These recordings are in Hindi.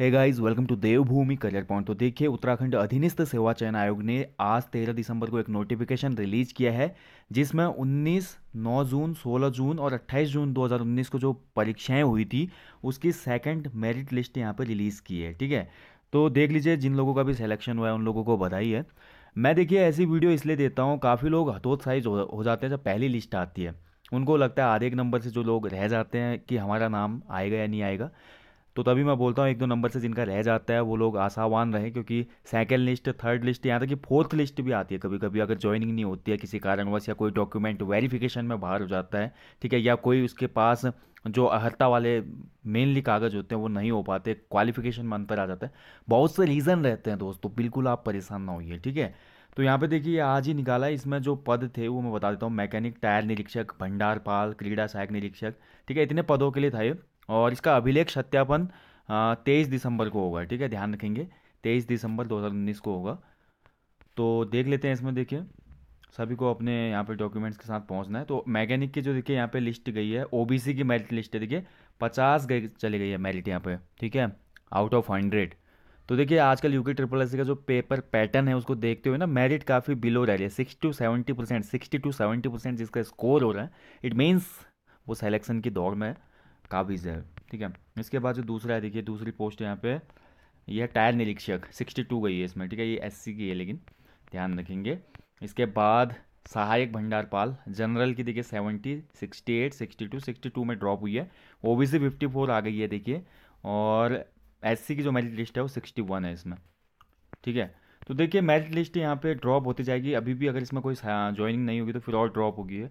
है guys welcome to Devbhoomi career point तो देखिए उत्तराखंड अधीनस्थ सेवा चयन आयोग ने आज 13 दिसंबर को एक नोटिफिकेशन रिलीज किया है जिसमें 19, 9 जून 16 जून और 28 जून 2019 को जो परीक्षाएं हुई थी उसकी सेकंड मेरिट लिस्ट यहाँ पर रिलीज़ की है ठीक है तो देख लीजिए जिन लोगों का भी सिलेक्शन हुआ है उन लोगों को बधाई है मैं देखिए ऐसी वीडियो इसलिए देता हूँ काफ़ी लोग हतोत्साहित हो जाते हैं जब पहली लिस्ट आती है उनको लगता है आधे एक नंबर से जो लोग रह जाते हैं कि हमारा नाम आएगा या नहीं आएगा तो तभी मैं बोलता हूँ एक दो नंबर से जिनका रह जाता है वो लोग आसावान रहें क्योंकि सेकेंड लिस्ट थर्ड लिस्ट यहाँ तक कि फोर्थ लिस्ट भी आती है कभी कभी अगर ज्वाइनिंग नहीं होती है किसी कारणवश या कोई डॉक्यूमेंट वेरिफिकेशन में बाहर हो जाता है ठीक है या कोई उसके पास जो अहर्ता वाले मेनली कागज़ होते हैं वो नहीं हो पाते क्वालिफिकेशन में अंतर आ जाता है बहुत से रीज़न रहते हैं दोस्तों बिल्कुल आप परेशान ना होइए ठीक है तो यहाँ पे देखिए आज ही निकाला है इसमें जो पद थे वो मैं बता देता हूँ मैकेनिक टायर निरीक्षक भंडार पाल क्रीड़ा सहायक निरीक्षक ठीक है इतने पदों के लिए था ये और इसका अभिलेख सत्यापन तेईस दिसंबर को होगा ठीक है ध्यान रखेंगे तेईस दिसंबर उन्नीस को होगा तो देख लेते हैं इसमें देखिए सभी को अपने यहाँ पे डॉक्यूमेंट्स के साथ पहुँचना है तो मैकेनिक की जो देखिए यहाँ पे लिस्ट गई है ओबीसी की मेरिट लिस्ट है देखिए पचास गई चली गई है मेरिट यहाँ पे ठीक है आउट ऑफ हंड्रेड तो देखिए आजकल यूके ट्रिपल एस का जो पेपर पैटर्न है उसको देखते हुए ना मेरिट काफ़ी बिलो रह रही है six to seventy percent sixty to seventy percent जिसका स्कोर हो रहा है इट मीन्स वो सेलेक्शन की दौड़ में है काबिज़ है ठीक है इसके बाद जो दूसरा है देखिए दूसरी पोस्ट यहाँ पे यह है टायर निरीक्षक सिक्सटी टू गई है इसमें ठीक है ये एससी की है लेकिन ध्यान रखेंगे इसके बाद सहायक भंडारपाल जनरल की देखिए seventy sixty eight sixty two sixty two में ड्रॉप हुई है O B C fifty four आ गई है देखिए और एस की जो मेरिट लिस्ट है वो सिक्सटी वन है इसमें ठीक है तो देखिए मेरिट लिस्ट यहाँ पे ड्रॉप होती जाएगी अभी भी अगर इसमें कोई ज्वाइनिंग नहीं होगी तो फिर और ड्रॉप होगी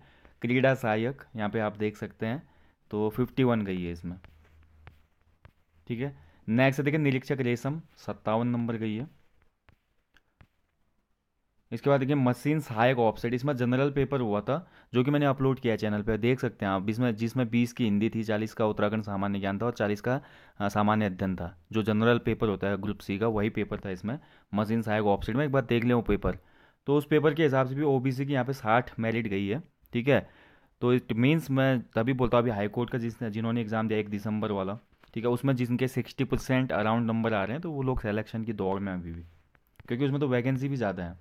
क्रीडा सहायक यहाँ पर आप देख सकते हैं तो फिफ्टी वन गई है इसमें ठीक है नेक्स्ट देखिए निरीक्षक रेशम सत्तावन नंबर गई है इसके बाद देखिए मशीन सहायक ऑफसेट इसमें जनरल पेपर हुआ था जो कि मैंने अपलोड किया चैनल पर देख सकते हैं आप इसमें जिसमें बीस की हिंदी थी चालीस का उत्तराखंड सामान्य ज्ञान था और चालीस का सामान्य अध्ययन था जो जनरल पेपर होता है ग्रुप सी का वही पेपर था इसमें मशीन सहायक ऑफसेट में एक बार देख लें वो पेपर तो उस पेपर के हिसाब से भी ओ की यहाँ पर साठ मेरिट गई है ठीक है तो इट मीन्स मैं तभी बोलता हूँ अभी हाई कोर्ट का जिसने जिन्होंने एग्ज़ाम दिया एक दिसंबर वाला ठीक है उसमें जिनके सिक्सटी परसेंट अराउंड नंबर आ रहे हैं तो वो लोग सेलेक्शन की दौड़ में अभी भी क्योंकि उसमें तो वैकेंसी भी ज़्यादा है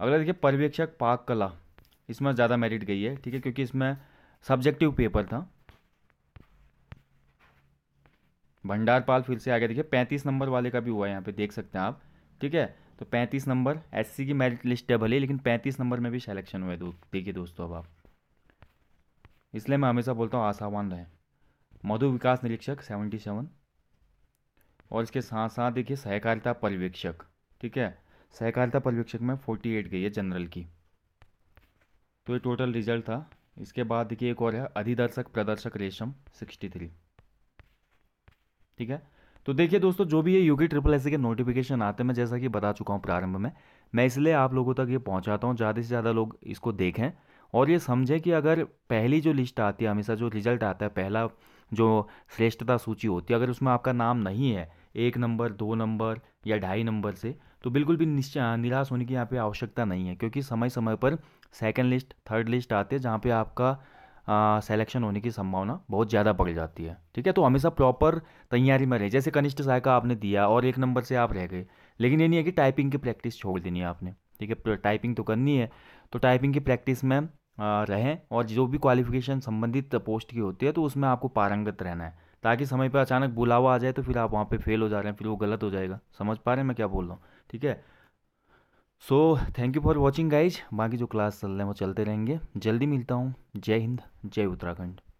अगला देखिए पर्यवेक्षक पाक कला इसमें ज़्यादा मेरिट गई है ठीक है क्योंकि इसमें सब्जेक्टिव पेपर था भंडारपाल फिर से आ गया देखिए पैंतीस नंबर वाले का भी हुआ है यहाँ पे देख सकते हैं आप ठीक है तो पैंतीस नंबर एससी की मेरिट लिस्ट है भले लेकिन पैंतीस नंबर में भी सेलेक्शन हुए देखिए दोस्तों अब आप इसलिए मैं हमेशा बोलता हूँ आशावान रहें मधु विकास निरीक्षक सेवेंटी सेवन और इसके साथ साथ देखिए सहकारिता पर्यवेक्षक ठीक है सहकारिता पर्यवेक्षक में फोर्टी एट गई है जनरल की तो ये टोटल रिजल्ट था इसके बाद देखिए एक और है अधिदर्शक प्रदर्शक रेशम सिक्सटी थ्री ठीक है तो देखिए दोस्तों जो भी ये यूके ट्रिपल एस के नोटिफिकेशन आते हैं जैसा कि बता चुका हूँ प्रारंभ में मैं इसलिए आप लोगों तक ये पहुँचाता हूँ ज़्यादा से ज़्यादा लोग इसको देखें और ये समझें कि अगर पहली जो लिस्ट आती है हमेशा जो रिजल्ट आता है पहला जो श्रेष्ठता सूची होती है अगर उसमें आपका नाम नहीं है एक नंबर दो नंबर या ढाई नंबर से तो बिल्कुल भी निश्चय निराश होने की यहाँ पे आवश्यकता नहीं है क्योंकि समय समय पर सेकंड लिस्ट थर्ड लिस्ट आते हैं जहाँ पे आपका सिलेक्शन होने की संभावना बहुत ज़्यादा बढ़ जाती है ठीक है तो हमेशा प्रॉपर तैयारी में रहे जैसे कनिष्ठ सहायका आपने दिया और एक नंबर से आप रह गए लेकिन ये नहीं है कि टाइपिंग की प्रैक्टिस छोड़ देनी है आपने ठीक है टाइपिंग तो, तो करनी है तो टाइपिंग की प्रैक्टिस में रहें और जो भी क्वालिफिकेशन संबंधित पोस्ट की होती है तो उसमें आपको पारंगत रहना है ताकि समय पर अचानक बुलावा आ जाए तो फिर आप वहाँ पे फेल हो जा रहे हैं फिर वो गलत हो जाएगा समझ पा रहे हैं मैं क्या बोल रहा हूँ ठीक है so thank you for watching guys बाकी जो क्लास चल रहे हैं वो चलते रहेंगे जल्दी मिलता हूँ जय हिंद जय उत्तराखंड